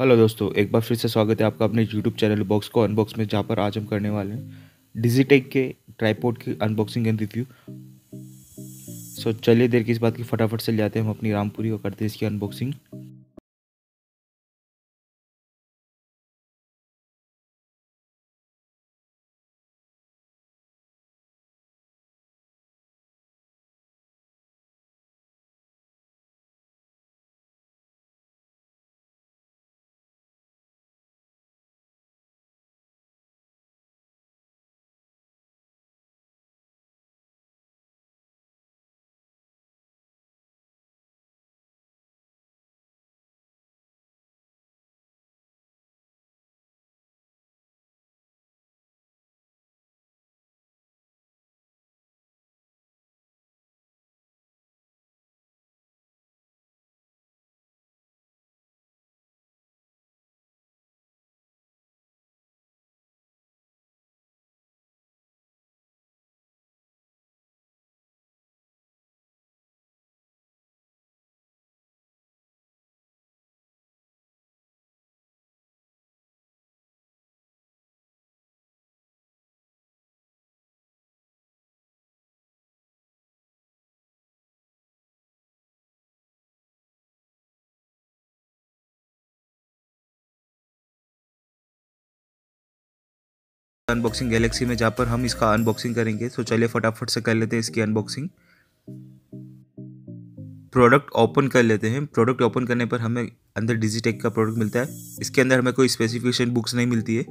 hello दोस्तों एक बार फिर से स्वागत है आपका अपने यूट्यूब चैनल बॉक्स को अनबॉक्स में जहाँ पर आज हम करने वाले हैं डिजीटेक के ट्राईपोर्ट की अनबॉक्सिंग एंड रिव्यू सो चलिए देर की इस बात की फटाफट से ले आते हैं हम अपनी रामपुरी और करते हैं इसकी अनबॉक्सिंग अनबॉक्सिंग गैलेक्सी में जहाँ पर हम इसका अनबॉक्सिंग करेंगे तो चलिए फटाफट से कर लेते हैं इसकी अनबॉक्सिंग प्रोडक्ट ओपन कर लेते हैं प्रोडक्ट ओपन करने पर हमें अंदर टेक का प्रोडक्ट मिलता है इसके अंदर हमें कोई स्पेसिफिकेशन बुक्स नहीं मिलती है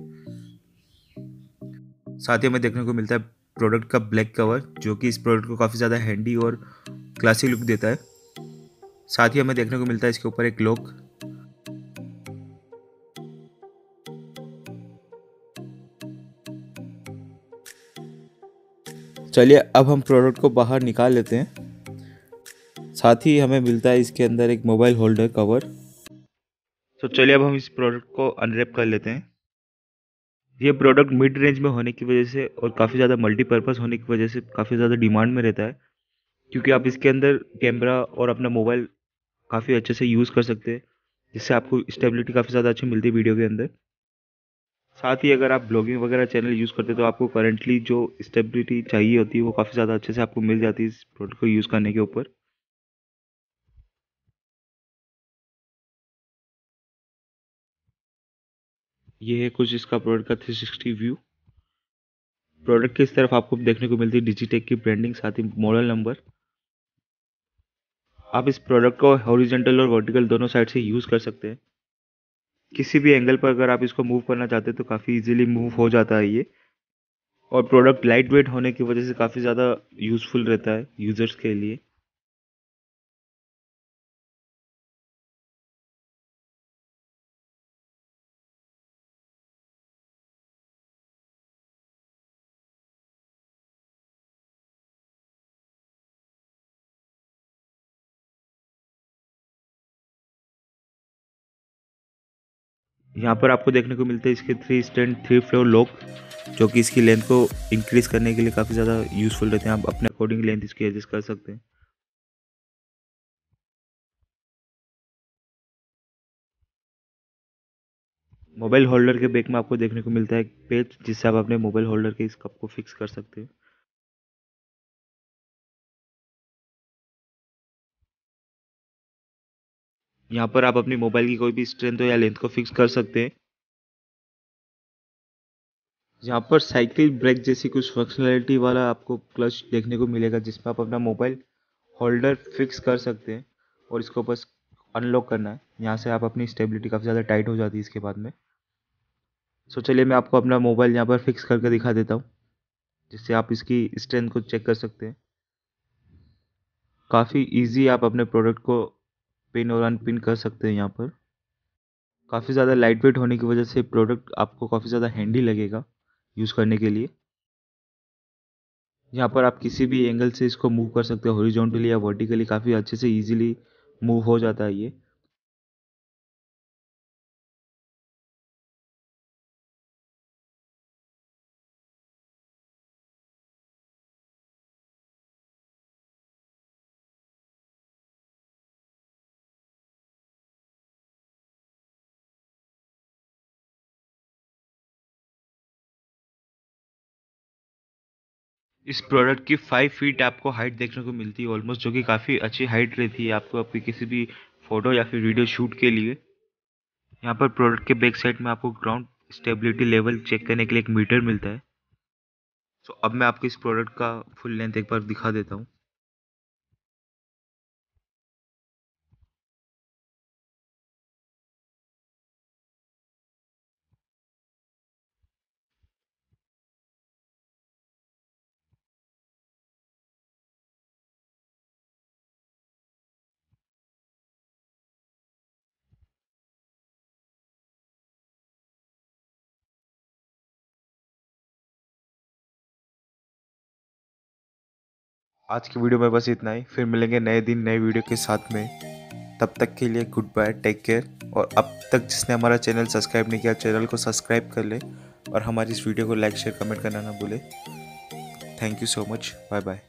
साथ ही हमें देखने को मिलता है प्रोडक्ट का ब्लैक कवर जो कि इस प्रोडक्ट को काफ़ी ज़्यादा हैंडी और क्लासी लुक देता है साथ ही हमें देखने को मिलता है इसके ऊपर एक लॉक चलिए अब हम प्रोडक्ट को बाहर निकाल लेते हैं साथ ही हमें मिलता है इसके अंदर एक मोबाइल होल्डर कवर तो चलिए अब हम इस प्रोडक्ट को अनरेप कर लेते हैं ये प्रोडक्ट मिड रेंज में होने की वजह से और काफ़ी ज़्यादा मल्टीपर्पज़ होने की वजह से काफ़ी ज़्यादा डिमांड में रहता है क्योंकि आप इसके अंदर कैमरा और अपना मोबाइल काफ़ी अच्छे से यूज़ कर सकते हैं जिससे आपको स्टेबिलिटी काफ़ी ज़्यादा अच्छी मिलती है वीडियो के अंदर साथ ही अगर आप ब्लॉगिंग वगैरह चैनल यूज़ करते हैं तो आपको करंटली जो स्टेबिलिटी चाहिए होती है वो काफ़ी ज़्यादा अच्छे से आपको मिल जाती है इस प्रोडक्ट को यूज़ करने के ऊपर ये है कुछ इसका प्रोडक्ट का 360 व्यू प्रोडक्ट की इस तरफ आपको देखने को मिलती है डिजीटेक की ब्रांडिंग साथ ही मॉडल नंबर आप इस प्रोडक्ट को हॉरिजेंटल और वर्टिकल दोनों साइड से यूज़ कर सकते हैं किसी भी एंगल पर अगर आप इसको मूव करना चाहते हैं तो काफ़ी इजीली मूव हो जाता है ये और प्रोडक्ट लाइट वेट होने की वजह से काफ़ी ज़्यादा यूज़फुल रहता है यूज़र्स के लिए यहाँ पर आपको देखने को मिलते हैं इसके three stand three floor lock जो कि इसकी लेंथ को इंक्रीज़ करने के लिए काफ़ी ज़्यादा यूज़फुल रहते हैं आप अपने अकॉर्डिंग लेंथ इसकी एडजस्ट कर सकते हैं मोबाइल होल्डर के बैक में आपको देखने को मिलता है एक पेज जिससे आप अपने मोबाइल होल्डर के इस कप को फिक्स कर सकते हैं यहाँ पर आप अपनी मोबाइल की कोई भी स्ट्रेंथ या लेंथ को फिक्स कर सकते हैं यहाँ पर साइकिल ब्रेक जैसी कुछ फंक्शनलिटी वाला आपको क्लच देखने को मिलेगा जिसमें आप अपना मोबाइल होल्डर फिक्स कर सकते हैं और इसको बस अनलॉक करना है यहाँ से आप अपनी स्टेबिलिटी काफ़ी ज़्यादा टाइट हो जाती है इसके बाद में सो चलिए मैं आपको अपना मोबाइल यहाँ पर फिक्स करके दिखा देता हूँ जिससे आप इसकी स्ट्रेंथ को चेक कर सकते हैं काफ़ी इजी आप अपने प्रोडक्ट को पिन और अनपिन कर सकते हैं यहाँ पर काफ़ी ज़्यादा लाइट वेट होने की वजह से प्रोडक्ट आपको काफ़ी ज़्यादा हैंडी लगेगा यूज़ करने के लिए यहाँ पर आप किसी भी एंगल से इसको मूव कर सकते हो हॉरिजॉन्टली या वर्टिकली काफ़ी अच्छे से इजीली मूव हो जाता है ये इस प्रोडक्ट की फाइव फीट आपको हाइट देखने को मिलती है ऑलमोस्ट जो कि काफ़ी अच्छी हाइट रहती है आपको आपकी किसी भी फोटो या फिर वीडियो शूट के लिए यहाँ पर प्रोडक्ट के बैक साइड में आपको ग्राउंड स्टेबिलिटी लेवल चेक करने के लिए एक मीटर मिलता है सो so, अब मैं आपको इस प्रोडक्ट का फुल लेंथ एक बार दिखा देता हूँ आज की वीडियो में बस इतना ही फिर मिलेंगे नए दिन नए वीडियो के साथ में तब तक के लिए गुड बाय टेक केयर और अब तक जिसने हमारा चैनल सब्सक्राइब नहीं किया चैनल को सब्सक्राइब कर ले और हमारी इस वीडियो को लाइक शेयर कमेंट करना ना भूले thank you so much bye bye